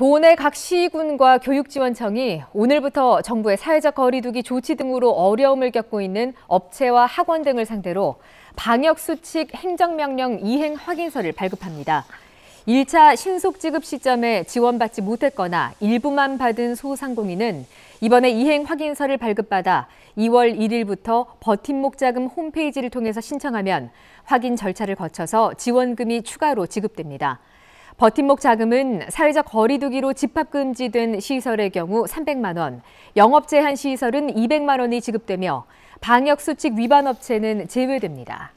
도내 각 시군과 교육지원청이 오늘부터 정부의 사회적 거리두기 조치 등으로 어려움을 겪고 있는 업체와 학원 등을 상대로 방역수칙 행정명령 이행 확인서를 발급합니다. 1차 신속지급 시점에 지원받지 못했거나 일부만 받은 소상공인은 이번에 이행 확인서를 발급받아 2월 1일부터 버팀목자금 홈페이지를 통해서 신청하면 확인 절차를 거쳐서 지원금이 추가로 지급됩니다. 버팀목 자금은 사회적 거리두기로 집합 금지된 시설의 경우 300만 원, 영업 제한 시설은 200만 원이 지급되며 방역 수칙 위반 업체는 제외됩니다.